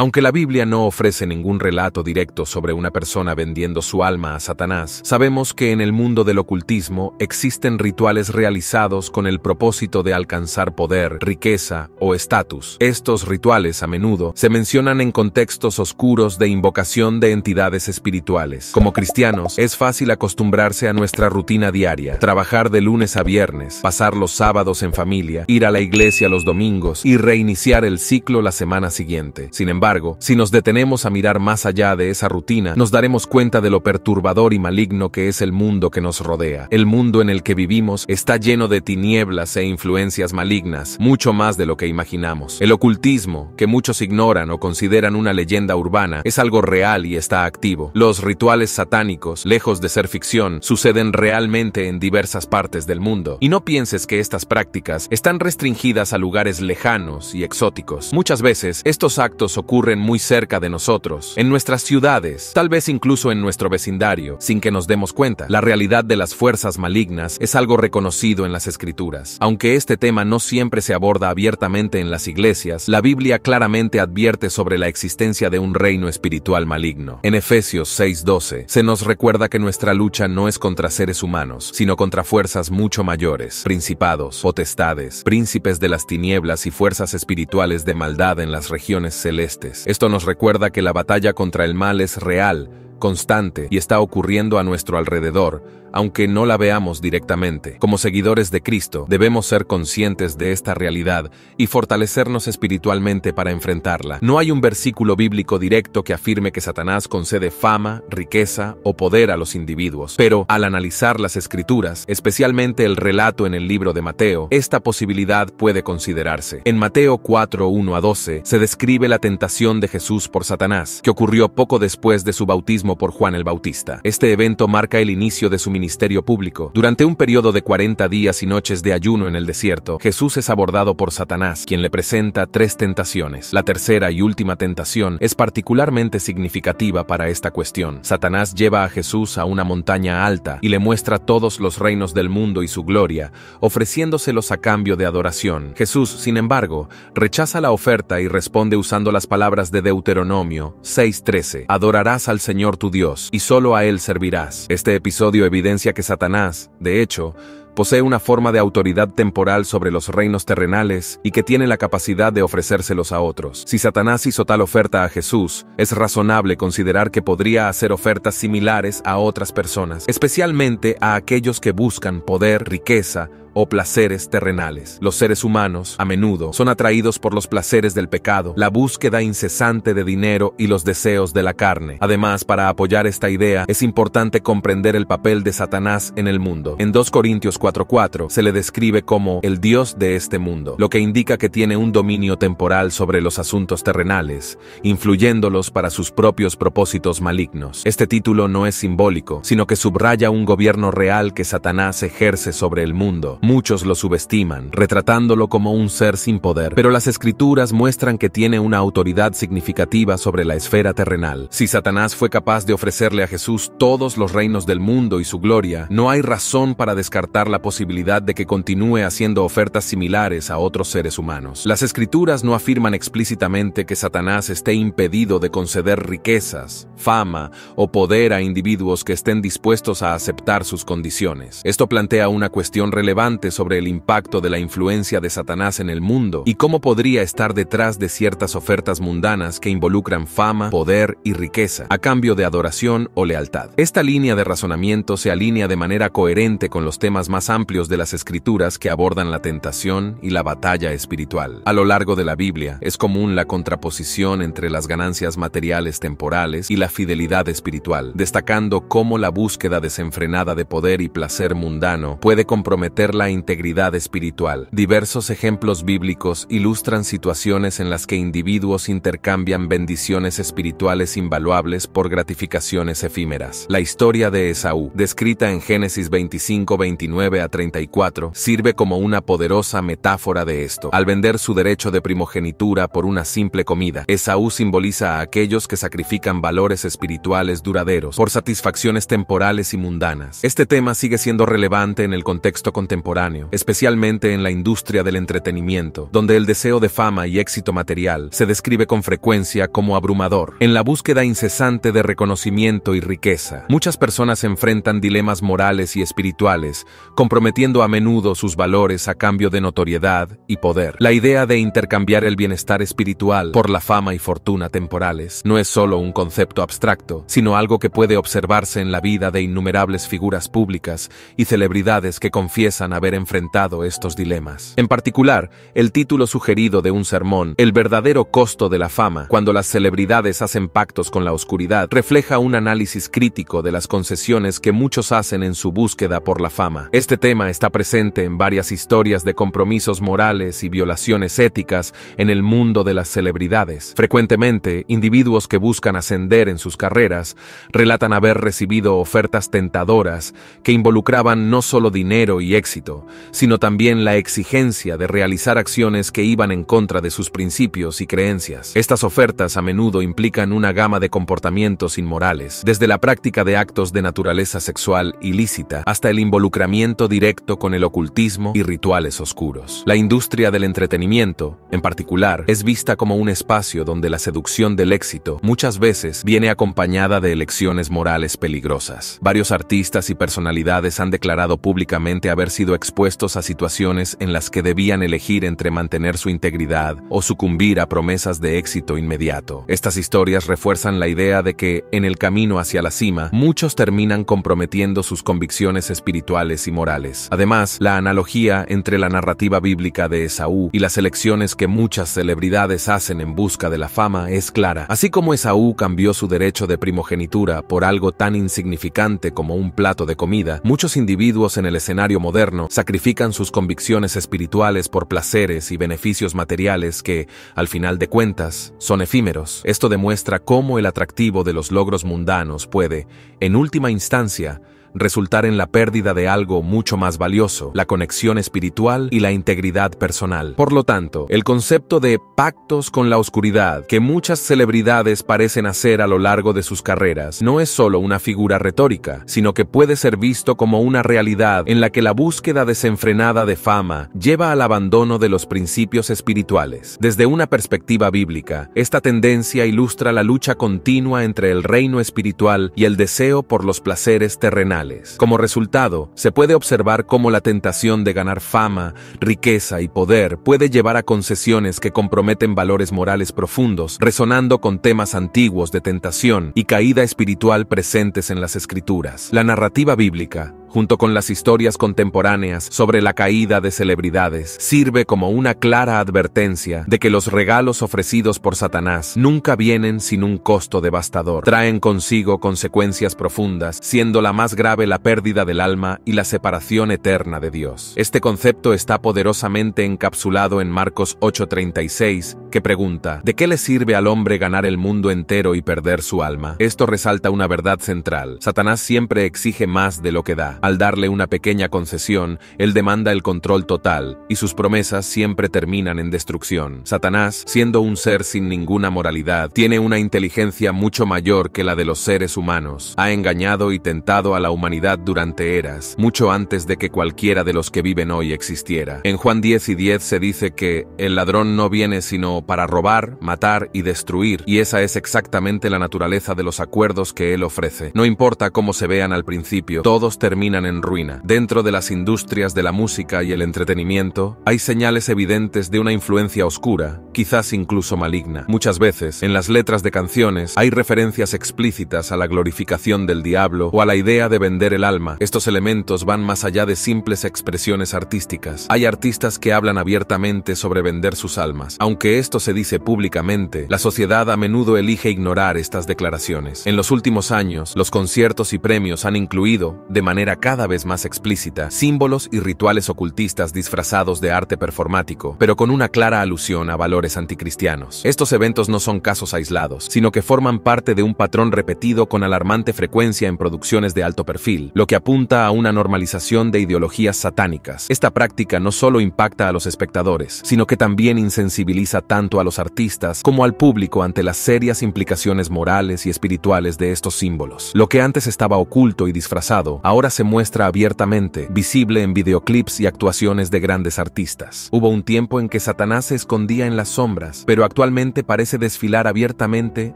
Aunque la Biblia no ofrece ningún relato directo sobre una persona vendiendo su alma a Satanás, sabemos que en el mundo del ocultismo existen rituales realizados con el propósito de alcanzar poder, riqueza o estatus. Estos rituales a menudo se mencionan en contextos oscuros de invocación de entidades espirituales. Como cristianos, es fácil acostumbrarse a nuestra rutina diaria, trabajar de lunes a viernes, pasar los sábados en familia, ir a la iglesia los domingos y reiniciar el ciclo la semana siguiente. Sin embargo, si nos detenemos a mirar más allá de esa rutina, nos daremos cuenta de lo perturbador y maligno que es el mundo que nos rodea. El mundo en el que vivimos está lleno de tinieblas e influencias malignas, mucho más de lo que imaginamos. El ocultismo, que muchos ignoran o consideran una leyenda urbana, es algo real y está activo. Los rituales satánicos, lejos de ser ficción, suceden realmente en diversas partes del mundo. Y no pienses que estas prácticas están restringidas a lugares lejanos y exóticos. Muchas veces, estos actos ocurren ocurren muy cerca de nosotros, en nuestras ciudades, tal vez incluso en nuestro vecindario, sin que nos demos cuenta. La realidad de las fuerzas malignas es algo reconocido en las escrituras. Aunque este tema no siempre se aborda abiertamente en las iglesias, la Biblia claramente advierte sobre la existencia de un reino espiritual maligno. En Efesios 6:12 se nos recuerda que nuestra lucha no es contra seres humanos, sino contra fuerzas mucho mayores, principados, potestades, príncipes de las tinieblas y fuerzas espirituales de maldad en las regiones celestes esto nos recuerda que la batalla contra el mal es real, constante y está ocurriendo a nuestro alrededor, aunque no la veamos directamente. Como seguidores de Cristo, debemos ser conscientes de esta realidad y fortalecernos espiritualmente para enfrentarla. No hay un versículo bíblico directo que afirme que Satanás concede fama, riqueza o poder a los individuos, pero al analizar las escrituras, especialmente el relato en el libro de Mateo, esta posibilidad puede considerarse. En Mateo 4, 1 a 12, se describe la tentación de Jesús por Satanás, que ocurrió poco después de su bautismo por Juan el Bautista. Este evento marca el inicio de su ministerio público. Durante un periodo de 40 días y noches de ayuno en el desierto, Jesús es abordado por Satanás, quien le presenta tres tentaciones. La tercera y última tentación es particularmente significativa para esta cuestión. Satanás lleva a Jesús a una montaña alta y le muestra todos los reinos del mundo y su gloria, ofreciéndoselos a cambio de adoración. Jesús, sin embargo, rechaza la oferta y responde usando las palabras de Deuteronomio 6:13. Adorarás al Señor tu Dios, y solo a Él servirás. Este episodio evidencia que Satanás, de hecho, posee una forma de autoridad temporal sobre los reinos terrenales y que tiene la capacidad de ofrecérselos a otros. Si Satanás hizo tal oferta a Jesús, es razonable considerar que podría hacer ofertas similares a otras personas, especialmente a aquellos que buscan poder, riqueza, o placeres terrenales. Los seres humanos, a menudo, son atraídos por los placeres del pecado, la búsqueda incesante de dinero y los deseos de la carne. Además, para apoyar esta idea, es importante comprender el papel de Satanás en el mundo. En 2 Corintios 4:4 se le describe como el Dios de este mundo, lo que indica que tiene un dominio temporal sobre los asuntos terrenales, influyéndolos para sus propios propósitos malignos. Este título no es simbólico, sino que subraya un gobierno real que Satanás ejerce sobre el mundo Muchos lo subestiman, retratándolo como un ser sin poder, pero las escrituras muestran que tiene una autoridad significativa sobre la esfera terrenal. Si Satanás fue capaz de ofrecerle a Jesús todos los reinos del mundo y su gloria, no hay razón para descartar la posibilidad de que continúe haciendo ofertas similares a otros seres humanos. Las escrituras no afirman explícitamente que Satanás esté impedido de conceder riquezas, fama o poder a individuos que estén dispuestos a aceptar sus condiciones. Esto plantea una cuestión relevante sobre el impacto de la influencia de Satanás en el mundo y cómo podría estar detrás de ciertas ofertas mundanas que involucran fama, poder y riqueza, a cambio de adoración o lealtad. Esta línea de razonamiento se alinea de manera coherente con los temas más amplios de las escrituras que abordan la tentación y la batalla espiritual. A lo largo de la Biblia es común la contraposición entre las ganancias materiales temporales y la fidelidad espiritual, destacando cómo la búsqueda desenfrenada de poder y placer mundano puede comprometer la integridad espiritual. Diversos ejemplos bíblicos ilustran situaciones en las que individuos intercambian bendiciones espirituales invaluables por gratificaciones efímeras. La historia de Esaú, descrita en Génesis 25, 29 a 34, sirve como una poderosa metáfora de esto. Al vender su derecho de primogenitura por una simple comida, Esaú simboliza a aquellos que sacrifican valores espirituales duraderos por satisfacciones temporales y mundanas. Este tema sigue siendo relevante en el contexto contemporáneo especialmente en la industria del entretenimiento, donde el deseo de fama y éxito material se describe con frecuencia como abrumador. En la búsqueda incesante de reconocimiento y riqueza, muchas personas enfrentan dilemas morales y espirituales, comprometiendo a menudo sus valores a cambio de notoriedad y poder. La idea de intercambiar el bienestar espiritual por la fama y fortuna temporales no es solo un concepto abstracto, sino algo que puede observarse en la vida de innumerables figuras públicas y celebridades que confiesan a haber enfrentado estos dilemas. En particular, el título sugerido de un sermón, El verdadero costo de la fama, cuando las celebridades hacen pactos con la oscuridad, refleja un análisis crítico de las concesiones que muchos hacen en su búsqueda por la fama. Este tema está presente en varias historias de compromisos morales y violaciones éticas en el mundo de las celebridades. Frecuentemente, individuos que buscan ascender en sus carreras relatan haber recibido ofertas tentadoras que involucraban no solo dinero y éxito, sino también la exigencia de realizar acciones que iban en contra de sus principios y creencias. Estas ofertas a menudo implican una gama de comportamientos inmorales, desde la práctica de actos de naturaleza sexual ilícita hasta el involucramiento directo con el ocultismo y rituales oscuros. La industria del entretenimiento, en particular, es vista como un espacio donde la seducción del éxito muchas veces viene acompañada de elecciones morales peligrosas. Varios artistas y personalidades han declarado públicamente haber sido expuestos a situaciones en las que debían elegir entre mantener su integridad o sucumbir a promesas de éxito inmediato. Estas historias refuerzan la idea de que, en el camino hacia la cima, muchos terminan comprometiendo sus convicciones espirituales y morales. Además, la analogía entre la narrativa bíblica de Esaú y las elecciones que muchas celebridades hacen en busca de la fama es clara. Así como Esaú cambió su derecho de primogenitura por algo tan insignificante como un plato de comida, muchos individuos en el escenario moderno sacrifican sus convicciones espirituales por placeres y beneficios materiales que, al final de cuentas, son efímeros. Esto demuestra cómo el atractivo de los logros mundanos puede, en última instancia, resultar en la pérdida de algo mucho más valioso, la conexión espiritual y la integridad personal. Por lo tanto, el concepto de pactos con la oscuridad que muchas celebridades parecen hacer a lo largo de sus carreras no es solo una figura retórica, sino que puede ser visto como una realidad en la que la búsqueda desenfrenada de fama lleva al abandono de los principios espirituales. Desde una perspectiva bíblica, esta tendencia ilustra la lucha continua entre el reino espiritual y el deseo por los placeres terrenales como resultado, se puede observar cómo la tentación de ganar fama, riqueza y poder puede llevar a concesiones que comprometen valores morales profundos, resonando con temas antiguos de tentación y caída espiritual presentes en las escrituras. La narrativa bíblica junto con las historias contemporáneas sobre la caída de celebridades, sirve como una clara advertencia de que los regalos ofrecidos por Satanás nunca vienen sin un costo devastador. Traen consigo consecuencias profundas, siendo la más grave la pérdida del alma y la separación eterna de Dios. Este concepto está poderosamente encapsulado en Marcos 8:36, que pregunta, ¿de qué le sirve al hombre ganar el mundo entero y perder su alma? Esto resalta una verdad central. Satanás siempre exige más de lo que da. Al darle una pequeña concesión, él demanda el control total, y sus promesas siempre terminan en destrucción. Satanás, siendo un ser sin ninguna moralidad, tiene una inteligencia mucho mayor que la de los seres humanos. Ha engañado y tentado a la humanidad durante eras, mucho antes de que cualquiera de los que viven hoy existiera. En Juan 10 y 10 se dice que el ladrón no viene sino para robar, matar y destruir, y esa es exactamente la naturaleza de los acuerdos que él ofrece. No importa cómo se vean al principio, todos terminan en ruina. Dentro de las industrias de la música y el entretenimiento, hay señales evidentes de una influencia oscura, quizás incluso maligna. Muchas veces, en las letras de canciones, hay referencias explícitas a la glorificación del diablo o a la idea de vender el alma. Estos elementos van más allá de simples expresiones artísticas. Hay artistas que hablan abiertamente sobre vender sus almas. Aunque esto se dice públicamente, la sociedad a menudo elige ignorar estas declaraciones. En los últimos años, los conciertos y premios han incluido, de manera cada vez más explícita, símbolos y rituales ocultistas disfrazados de arte performático, pero con una clara alusión a valores anticristianos. Estos eventos no son casos aislados, sino que forman parte de un patrón repetido con alarmante frecuencia en producciones de alto perfil, lo que apunta a una normalización de ideologías satánicas. Esta práctica no solo impacta a los espectadores, sino que también insensibiliza tanto a los artistas como al público ante las serias implicaciones morales y espirituales de estos símbolos. Lo que antes estaba oculto y disfrazado, ahora se muestra abiertamente, visible en videoclips y actuaciones de grandes artistas. Hubo un tiempo en que Satanás se escondía en las sombras, pero actualmente parece desfilar abiertamente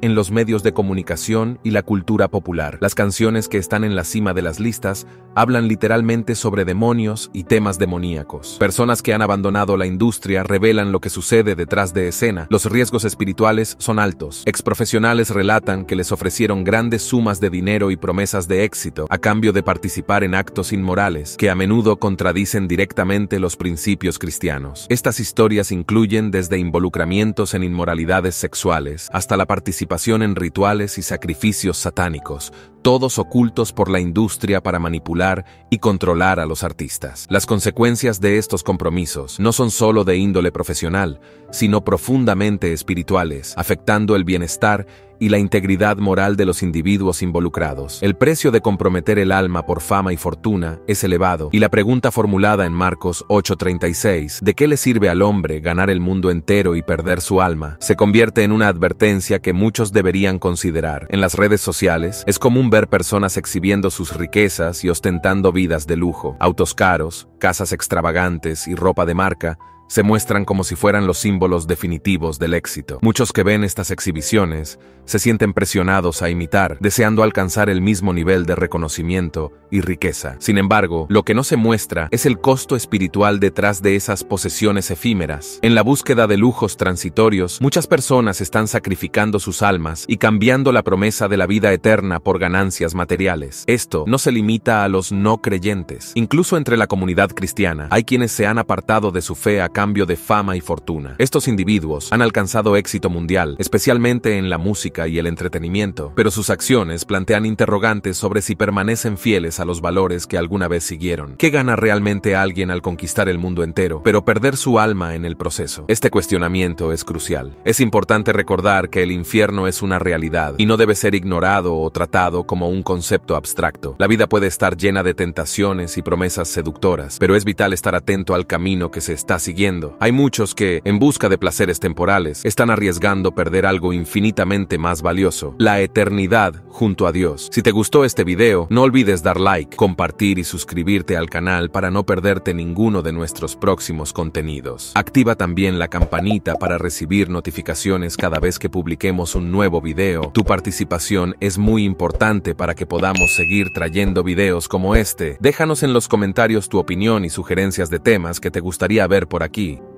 en los medios de comunicación y la cultura popular. Las canciones que están en la cima de las listas hablan literalmente sobre demonios y temas demoníacos. Personas que han abandonado la industria revelan lo que sucede detrás de escena. Los riesgos espirituales son altos. Exprofesionales relatan que les ofrecieron grandes sumas de dinero y promesas de éxito a cambio de participar en actos inmorales que a menudo contradicen directamente los principios cristianos. Estas historias incluyen desde involucramientos en inmoralidades sexuales hasta la participación en rituales y sacrificios satánicos, todos ocultos por la industria para manipular y controlar a los artistas. Las consecuencias de estos compromisos no son solo de índole profesional, sino profundamente espirituales, afectando el bienestar y la integridad moral de los individuos involucrados. El precio de comprometer el alma por fama y fortuna es elevado, y la pregunta formulada en Marcos 8:36, ¿de qué le sirve al hombre ganar el mundo entero y perder su alma?, se convierte en una advertencia que muchos deberían considerar. En las redes sociales es común ver personas exhibiendo sus riquezas y ostentando vidas de lujo, autos caros, casas extravagantes y ropa de marca, se muestran como si fueran los símbolos definitivos del éxito. Muchos que ven estas exhibiciones se sienten presionados a imitar, deseando alcanzar el mismo nivel de reconocimiento y riqueza. Sin embargo, lo que no se muestra es el costo espiritual detrás de esas posesiones efímeras. En la búsqueda de lujos transitorios, muchas personas están sacrificando sus almas y cambiando la promesa de la vida eterna por ganancias materiales. Esto no se limita a los no creyentes. Incluso entre la comunidad cristiana, hay quienes se han apartado de su fe a cambio de fama y fortuna. Estos individuos han alcanzado éxito mundial, especialmente en la música y el entretenimiento, pero sus acciones plantean interrogantes sobre si permanecen fieles a los valores que alguna vez siguieron. ¿Qué gana realmente alguien al conquistar el mundo entero, pero perder su alma en el proceso? Este cuestionamiento es crucial. Es importante recordar que el infierno es una realidad y no debe ser ignorado o tratado como un concepto abstracto. La vida puede estar llena de tentaciones y promesas seductoras, pero es vital estar atento al camino que se está siguiendo hay muchos que, en busca de placeres temporales, están arriesgando perder algo infinitamente más valioso, la eternidad junto a Dios. Si te gustó este video, no olvides dar like, compartir y suscribirte al canal para no perderte ninguno de nuestros próximos contenidos. Activa también la campanita para recibir notificaciones cada vez que publiquemos un nuevo video. Tu participación es muy importante para que podamos seguir trayendo videos como este. Déjanos en los comentarios tu opinión y sugerencias de temas que te gustaría ver por aquí aqui.